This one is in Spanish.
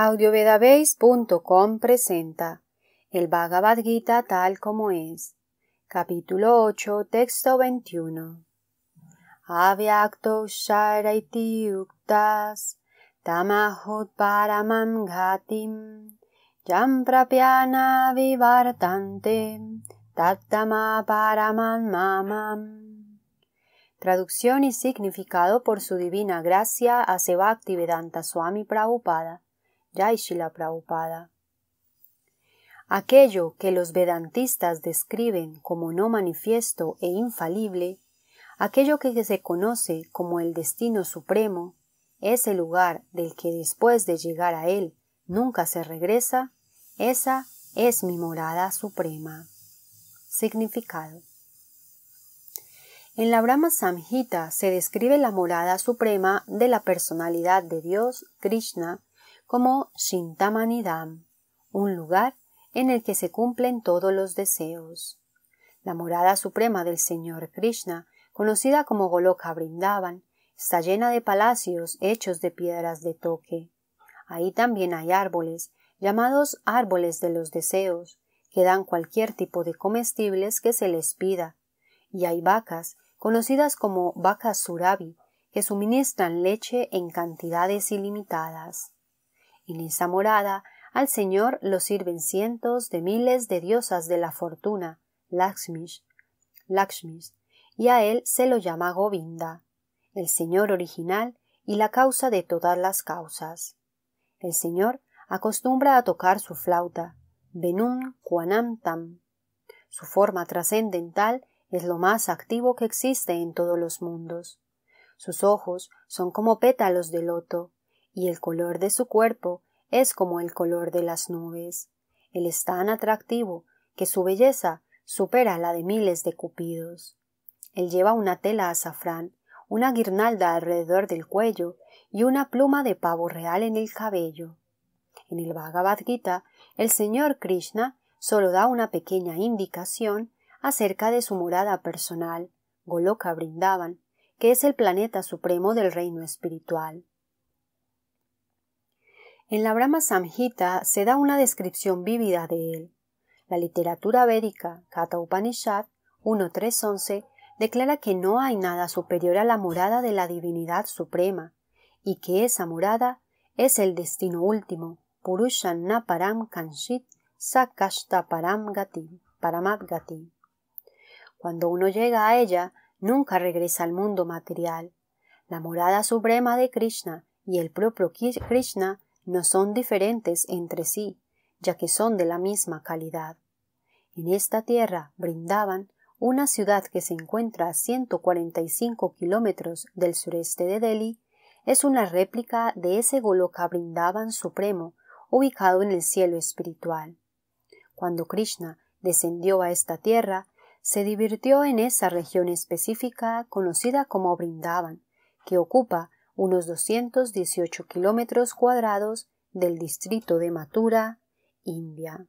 audiovedabase.com presenta el Bhagavad Gita tal como es. Capítulo 8, texto 21. Avyakto sharaiti yuktas tamahut paramam ghatim yam prapyana vivartante tattama paramam mamam. Traducción y significado por su divina gracia a Vedanta Swami Prabhupada Jai Aquello que los vedantistas describen como no manifiesto e infalible, aquello que se conoce como el destino supremo, ese lugar del que después de llegar a él nunca se regresa, esa es mi morada suprema. Significado. En la Brahma Samhita se describe la morada suprema de la personalidad de Dios, Krishna, como Shintamanidam, un lugar en el que se cumplen todos los deseos. La morada suprema del Señor Krishna, conocida como Goloka Brindavan, está llena de palacios hechos de piedras de toque. Ahí también hay árboles, llamados árboles de los deseos, que dan cualquier tipo de comestibles que se les pida, y hay vacas, conocidas como vacas surabi, que suministran leche en cantidades ilimitadas. En esa morada, al Señor lo sirven cientos de miles de diosas de la fortuna, Lakshmish, Lakshmish, y a él se lo llama Govinda, el Señor original y la causa de todas las causas. El Señor acostumbra a tocar su flauta, Benun Tam. Su forma trascendental es lo más activo que existe en todos los mundos. Sus ojos son como pétalos de loto, y el color de su cuerpo es como el color de las nubes. Él es tan atractivo que su belleza supera la de miles de cupidos. Él lleva una tela azafrán, una guirnalda alrededor del cuello y una pluma de pavo real en el cabello. En el Bhagavad Gita, el señor Krishna solo da una pequeña indicación acerca de su morada personal, Goloka Brindavan, que es el planeta supremo del reino espiritual. En la Brahma Samhita se da una descripción vívida de él. La literatura védica Katha Upanishad 1.3.11 declara que no hay nada superior a la morada de la divinidad suprema y que esa morada es el destino último, Purushan Naparam Kanshit Sakashta Param Gati, Paramat Cuando uno llega a ella, nunca regresa al mundo material. La morada suprema de Krishna y el propio Krishna no son diferentes entre sí, ya que son de la misma calidad. En esta tierra, brindaban, una ciudad que se encuentra a 145 kilómetros del sureste de Delhi, es una réplica de ese Goloka Brindaban supremo, ubicado en el cielo espiritual. Cuando Krishna descendió a esta tierra, se divirtió en esa región específica conocida como Brindaban, que ocupa unos 218 kilómetros cuadrados del distrito de Matura, India.